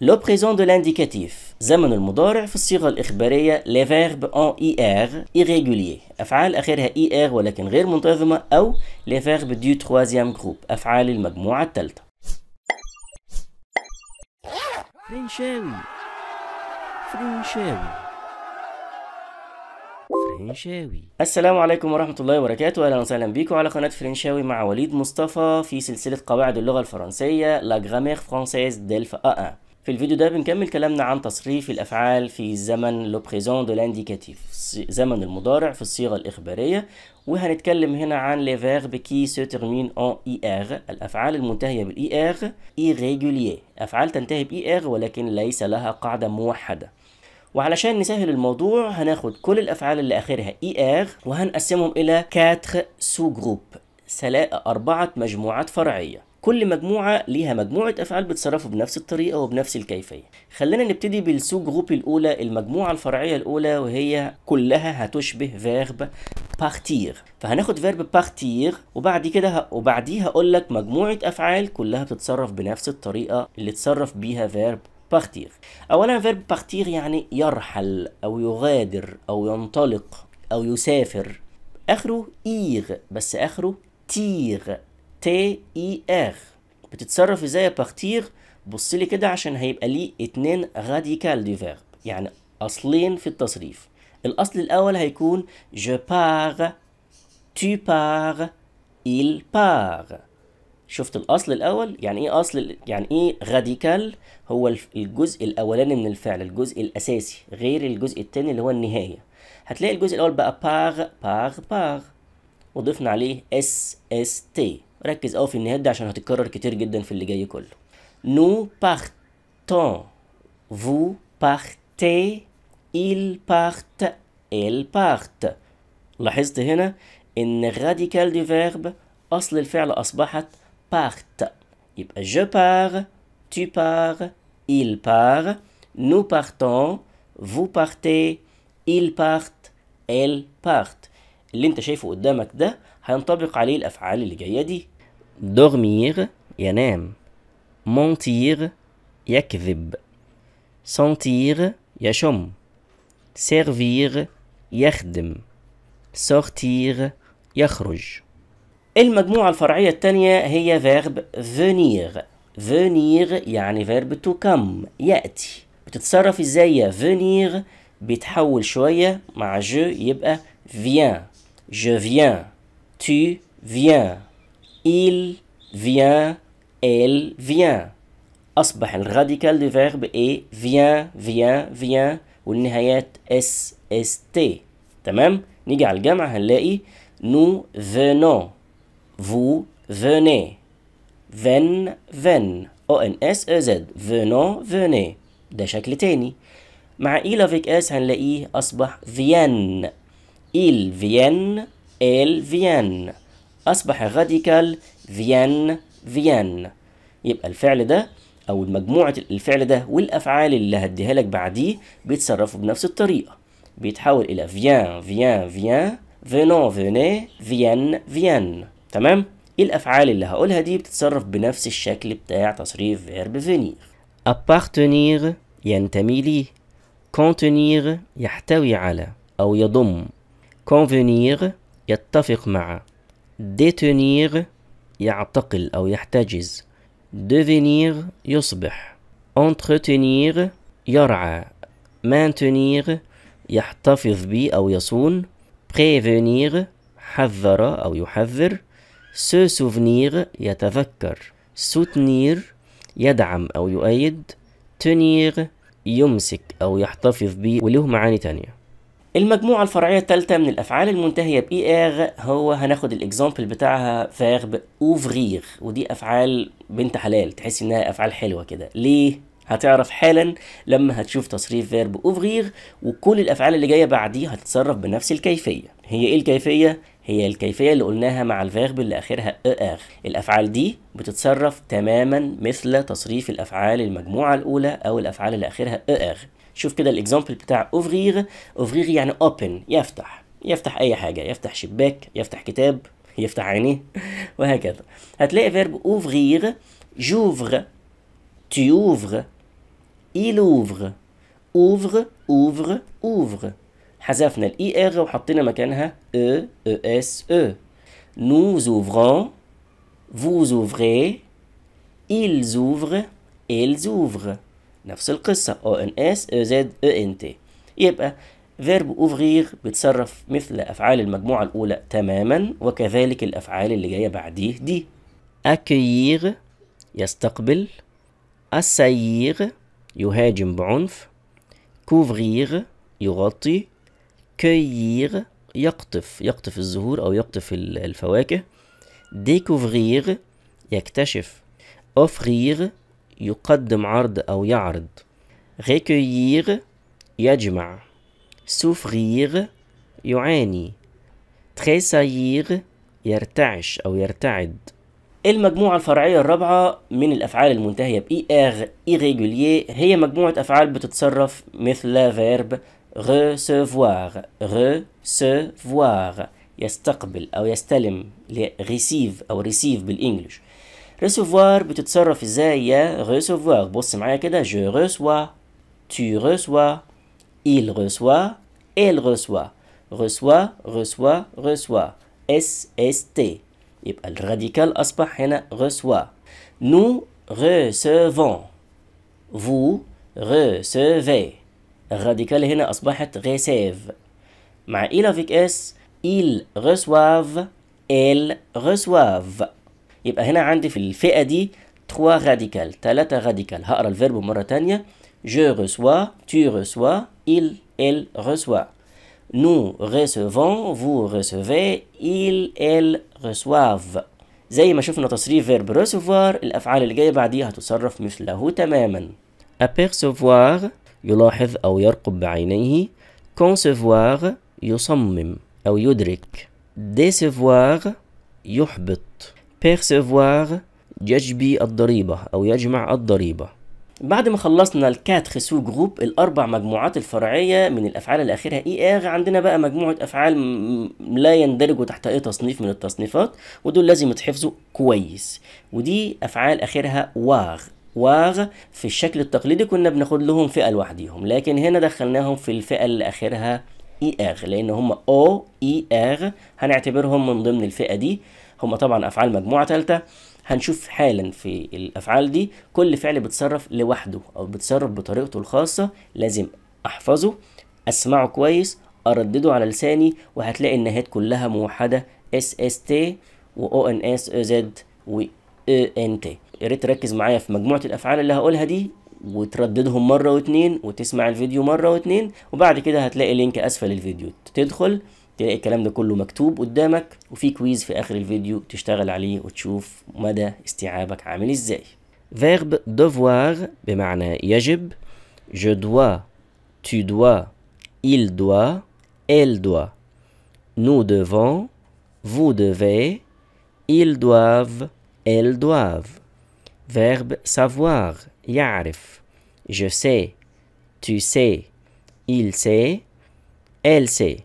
لو بريزون دو لانديكاتيف زمن المضارع في الصيغة الإخبارية لي فيرب أون إي آر إيريغوليي أفعال آخرها إي آر ولكن غير منتظمة أو لي فيرب دو تروازيام جروب أفعال المجموعة الثالثة فرنشاوي فرنشاوي فرنشاوي السلام عليكم ورحمة الله وبركاته أهلا وسهلا بيكم على قناة فرنشاوي مع وليد مصطفى في سلسلة قواعد اللغة الفرنسية لا جرامير française ديلف a 1 في الفيديو ده بنكمل كلامنا عن تصريف الأفعال في زمن لو بريزون دو لانديكاتيف زمن المضارع في الصيغة الإخبارية وهنتكلم هنا عن لي فيرب كي سو تيرمين اون اي ار الأفعال المنتهية بالاي ار ايريجوليي أفعال تنتهي باي ار ولكن ليس لها قاعدة موحدة وعلشان نسهل الموضوع هناخد كل الأفعال اللي آخرها اي ار وهنقسمهم إلى 4 سو جروب أربعة مجموعات فرعية كل مجموعة ليها مجموعة أفعال بتصرفوا بنفس الطريقة وبنفس الكيفية خلينا نبتدي بالسو جروب الأولى المجموعة الفرعية الأولى وهي كلها هتشبه فيرب بارتير فهناخد فيرب بارتير وبعد كده وبعديها أقول لك مجموعة أفعال كلها بتتصرف بنفس الطريقة اللي اتصرف بيها فيرب بارتير أولا فيرب بارتير يعني يرحل أو يغادر أو ينطلق أو يسافر آخره إيغ بس آخره تيغ تي اي ار بتتصرف ازاي يا بص لي كده عشان هيبقى ليه اتنين راديكال دي فيرب يعني اصلين في التصريف الاصل الاول هيكون je pars tu pars il part شفت الاصل الاول يعني ايه اصل يعني ايه راديكال هو الجزء الاولاني من الفعل الجزء الاساسي غير الجزء الثاني اللي هو النهايه هتلاقي الجزء الاول بقى بار بار بار وضفنا عليه اس اس تي ركز قوي في النهايات دي عشان هتتكرر كتير جدا في اللي جاي كله نو بارتون فو بارتي il part il part لاحظت هنا ان الراديكال دي فيرب اصل الفعل اصبحت part يبقى je pars tu pars il part nous partons vous partez il part elle part اللي انت شايفه قدامك ده هينطبق عليه الافعال اللي جايه دي دورمير ينام مونتير يكذب سونتير يشم سيرفير يخدم سورتير يخرج المجموعة الفرعية الثانية هي فيرب فينير فينير يعني فيرب تو كم يأتي بتتصرف ازاي يا فينير بيتحول شوية مع جو يبقى فيان جو فيان tu viens il vient elle vient أصبح الراديكال دو فيرب اي فيان فيان فيان والنهايات اس اس تي تمام نيجي على الجمع هنلاقي نو فينو فو فيني فن فن او ان اس او زد فينو فيني ده شكل تاني مع اي e لافيك اس هنلاقيه اصبح فيان ايل فيان ال فيان أصبح راديكال فيان فيان يبقى الفعل ده أو مجموعة الفعل ده والأفعال اللي هديها لك بعديه بيتصرفوا بنفس الطريقة بيتحول إلى فيان فيان فيان فينون فيني فيان فيان تمام؟ إيه الأفعال اللي هقولها دي بتتصرف بنفس الشكل بتاع تصريف فيرب فينير أبارتنير ينتمي ليه contenir يحتوي على أو يضم كونفينير يتفق مع détenir يعتقل أو يحتجز devenir يصبح entretenir يرعى maintenir يحتفظ بي أو يصون prévenir حذر أو يحذر se souvenir يتذكر soutenir يدعم أو يؤيد tenir يمسك أو يحتفظ بي وله معاني تانية المجموعة الفرعية الثالثة من الأفعال المنتهية بـ ER هو هناخد الإكزامبل بتاعها فيرب أوفغيغ ودي أفعال بنت حلال تحس إنها أفعال حلوة كده ليه؟ هتعرف حالا لما هتشوف تصريف فيرب أوفغيغ وكل الأفعال اللي جاية بعديه هتتصرف بنفس الكيفية هي إيه الكيفية؟ هي الكيفية اللي قلناها مع الفيرب اللي آخرها ER الأفعال دي بتتصرف تماما مثل تصريف الأفعال المجموعة الأولى أو الأفعال اللي آخرها ER شوف كده الاكزامبل بتاع اوفرير اوفرير يعني اوبن يفتح يفتح اي حاجه يفتح شباك يفتح كتاب يفتح عينيه وهكذا هتلاقي فيرب اوفرير جوفر تيوفر il ouvre ouvre ouvre ouvre حذفنا الاي ار وحطينا مكانها او او اس او nous ouvrons vous ouvrez ils ouvrent elles ouvrent نفس القصة ONS EZ ENT يبقى فيرب أوفغيغ بتصرف مثل أفعال المجموعة الأولى تماما وكذلك الأفعال اللي جاية بعديه دي accueillir يستقبل assaillir يهاجم بعنف كوفغيغ يغطي cueillir يقطف يقطف الزهور أو يقطف الفواكه ديكوفغيغ يكتشف أوفغيغ يقدم عرض أو يعرض recueillir يجمع souffrir يعاني tressaillir يرتعش أو يرتعد المجموعة الفرعية الرابعة من الأفعال المنتهية بـ إر إيريجوليي هي مجموعة أفعال بتتصرف مثل فيرب recevoir recevoir يستقبل أو يستلم receive أو receive بالإنجلش recevoir بتتصرف ازاي يا recevoir بص معايا كده je reçois tu reçois il reçoit elle reçoit reçoit reçoit reçoit s s t يبقى الراديكال اصبح هنا reçoit nous recevons vous recevez radical هنا اصبحت receive مع il Avec S, ils reçoivent elles reçoivent يبقى هنا عندي في الفئة دي 3 راديكال 3 راديكال هقرا الفيرب مرة ثانيه je reçois tu reçois il elle reçoit nous recevons vous recevez il elle reçoivent زي ما شفنا تصريف فيرب ريسيفوار الافعال اللي جايه بعديها هتتصرف مثله تماما apercevoir يلاحظ او يرقب بعينيه concevoir يصمم او يدرك décevoir يحبط percevoir يجبي الضريبة أو يجمع الضريبة بعد ما خلصنا الكات سو جروب الأربع مجموعات الفرعية من الأفعال اللي آخرها إي آغ عندنا بقى مجموعة أفعال لا يندرجوا تحت أي تصنيف من التصنيفات ودول لازم يتحفظوا كويس ودي أفعال آخرها واغ واغ في الشكل التقليدي كنا بناخد لهم فئة لوحديهم لكن هنا دخلناهم في الفئة اللي آخرها إي آغ لأن هم أو إي آغ هنعتبرهم من ضمن الفئة دي هما طبعا افعال مجموعه ثالثه هنشوف حالا في الافعال دي كل فعل بيتصرف لوحده او بيتصرف بطريقته الخاصه لازم احفظه اسمعه كويس اردده على لساني وهتلاقي النهايات كلها موحده اس اس تي و ان اس زد و اي ان تي يا ريت تركز معايا في مجموعه الافعال اللي هقولها دي وترددهم مره واتنين وتسمع الفيديو مره واتنين وبعد كده هتلاقي لينك اسفل الفيديو تدخل تلاقي الكلام ده كله مكتوب قدامك وفي كويز في اخر الفيديو تشتغل عليه وتشوف مدى استيعابك عامل ازاي verb devoir بمعنى يجب je dois tu dois il doit elle doit nous devons vous devez ils doivent elles doivent verbe savoir يعرف je sais tu sais il sait elle sait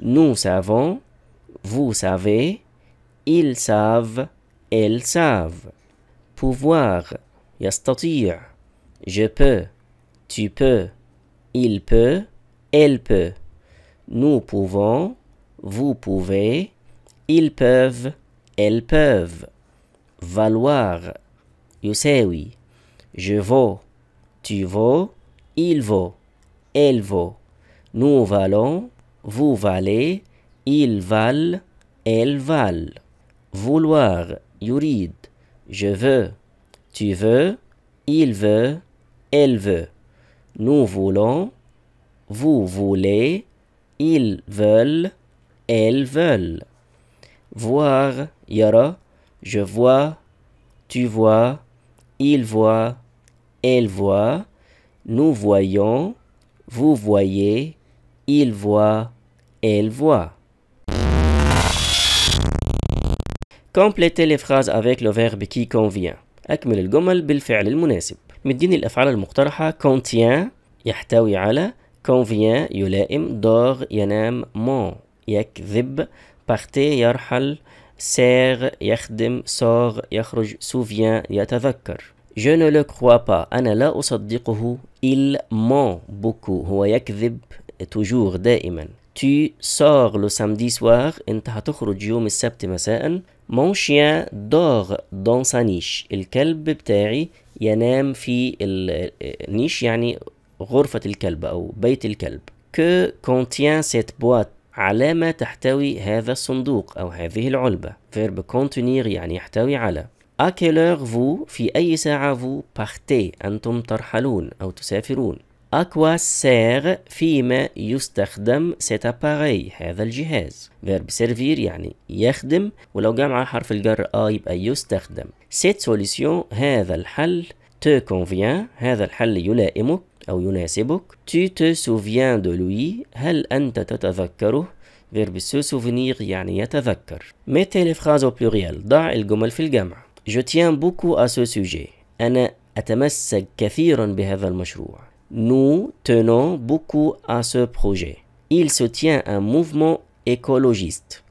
Nous savons, vous savez, ils savent, elles savent. Pouvoir, يستطيع. Je peux, tu peux, il peut, elle peut. Nous pouvons, vous pouvez, ils peuvent, elles peuvent. Valoir, oui. Je vaux, tu vaux, il vaut, elle vaut. Nous valons, vous valez, ils valent, elles valent. Vouloir, yurid, je veux, tu veux, il veut, elle veut. Nous voulons, vous voulez, ils veulent, elles veulent. Voir, yara, je vois, tu vois, il voit, elle voit, nous voyons, vous voyez, il voit, Elle voit. Complétez les phrases avec le verbe qui convient. أكمل الجمل بالفعل المناسب. مديني الأفعال المقترحة contient يحتوي على convient يلائم dort ينام ment يكذب partait يرحل سير يخدم sort يخرج souvient يتذكر Je ne le crois pas أنا لا أصدقه il ment beaucoup هو يكذب toujours دائما tu sors le samedi soir انت هتخرج يوم السبت مساء mon chien dort dans sa niche الكلب بتاعي ينام في النيش يعني غرفة الكلب أو بيت الكلب que contient cette boîte على ما تحتوي هذا الصندوق أو هذه العلبة verb contenir يعني يحتوي على à quelle heure vous في أي ساعة vous partez أنتم ترحلون أو تسافرون À quoi sert فيما يستخدم cet appareil هذا الجهاز verb servir يعني يخدم ولو جمع حرف الجر آ يبقى يستخدم cette solution هذا الحل te convient هذا الحل يلائمك أو يناسبك tu te souviens de lui هل أنت تتذكره verb se souvenir يعني يتذكر mettez les phrases au pluriel ضع الجمل في الجمع je tiens beaucoup à ce sujet أنا أتمسك كثيرا بهذا المشروع Nous tenons beaucoup à ce projet. Il soutient un mouvement écologiste.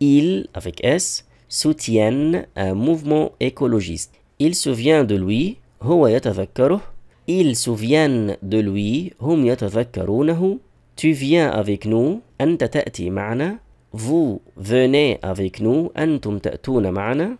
Il, avec S, soutient un mouvement écologiste. Il souvient de lui, هو يتذكره. Ils souviennent de lui, Tu viens avec nous, Vous venez avec nous, Il تأتون معنا.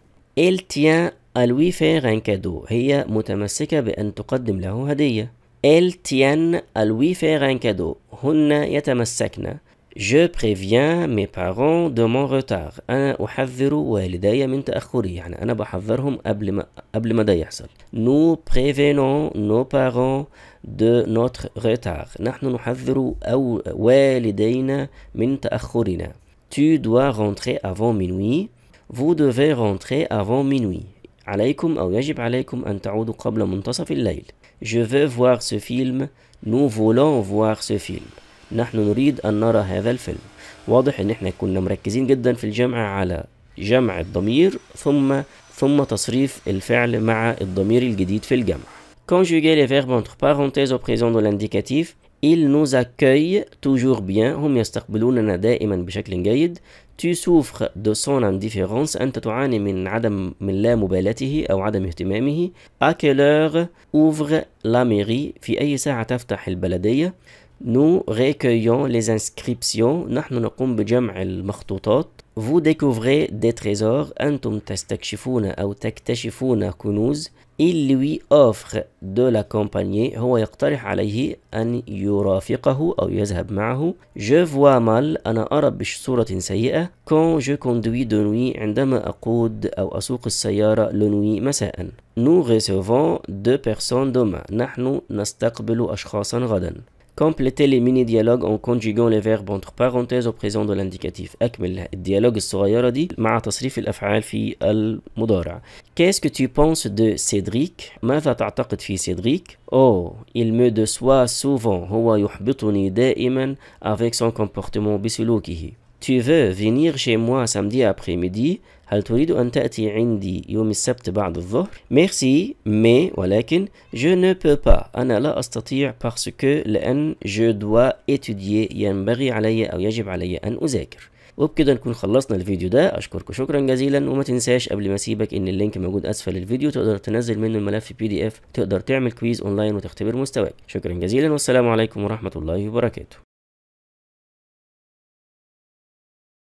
الوي فير ان كادو هي متمسكة بأن تقدم له هدية إل تيان الوي فير ان كادو هن يتمسكن Je préviens مي بارون دو مون روتار أنا أحذر والدي من تأخري يعني أنا بحذرهم قبل ما قبل ما ده يحصل. نو prévenons نو بارون دو نوتر روتار نحن نحذر أو والدينا من تأخرنا. تو دوا rentrer افون مينوي Vous devez rentrer avant minuit. عليكم أو يجب عليكم أن تعودوا قبل منتصف الليل Je veux voir ce film Nous voulons voir ce film نحن نريد أن نرى هذا الفيلم واضح إن إحنا كنا مركزين جدا في الجمع على جمع الضمير ثم ثم تصريف الفعل مع الضمير الجديد في الجمع Conjuguer les verbes entre parenthèses au présent de l'indicatif il nous accueille toujours bien هم يستقبلوننا دائما بشكل جيد tu souffres de son indifférence أنت تعاني من عدم من لا مبالاته أو عدم اهتمامه à quelle heure ouvre la mairie في أي ساعة تفتح البلدية nous recueillons les inscriptions نحن نقوم بجمع المخطوطات vous découvrez des trésors أنتم تستكشفون أو تكتشفون كنوز il lui offre de l'accompagner هو يقترح عليه أن يرافقه أو يذهب معه je vois mal أنا أرى بصورة سيئة quand je conduis de nuit عندما أقود أو أسوق السيارة le nuit مساء nous recevons deux personnes demain نحن نستقبل أشخاصا غدا Complétez les mini-dialogues en conjuguant les verbes entre parenthèses au présent de l'indicatif. dialogue أكمل الديالوج الصغيرة دي مع تصريف الأفعال في المضارع. Qu'est-ce que tu penses de Cédric? ماذا تعتقد de Cédric? Oh, il me déçoit souvent. هو يحبطني دائما avec son comportement بسلوكه. Tu veux venir chez moi samedi après-midi? هل تريد أن تأتي عندي يوم السبت بعد الظهر؟ ميرسي مي ولكن je ne peux pas أنا لا أستطيع parce que لأن je dois étudier ينبغي علي أو يجب علي أن أذاكر وبكده نكون خلصنا الفيديو ده اشكركم شكرا جزيلا وما تنساش قبل ما اسيبك ان اللينك موجود اسفل الفيديو تقدر تنزل منه الملف بي دي اف تقدر تعمل كويز اونلاين وتختبر مستواك شكرا جزيلا والسلام عليكم ورحمه الله وبركاته